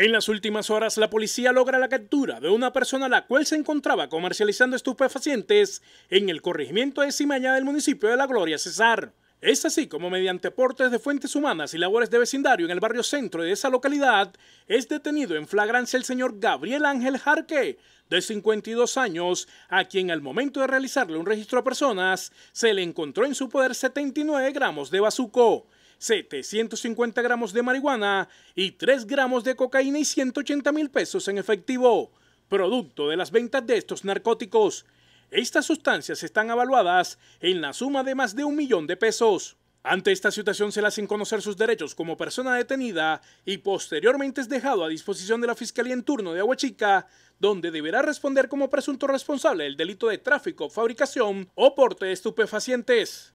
En las últimas horas, la policía logra la captura de una persona a la cual se encontraba comercializando estupefacientes en el corregimiento de Cimaña del municipio de La Gloria Cesar. Es así como mediante aportes de fuentes humanas y labores de vecindario en el barrio centro de esa localidad, es detenido en flagrancia el señor Gabriel Ángel Jarque, de 52 años, a quien al momento de realizarle un registro a personas, se le encontró en su poder 79 gramos de bazuco. 750 gramos de marihuana y 3 gramos de cocaína y 180 mil pesos en efectivo, producto de las ventas de estos narcóticos. Estas sustancias están evaluadas en la suma de más de un millón de pesos. Ante esta situación se le hacen conocer sus derechos como persona detenida y posteriormente es dejado a disposición de la Fiscalía en turno de Aguachica, donde deberá responder como presunto responsable del delito de tráfico, fabricación o porte de estupefacientes.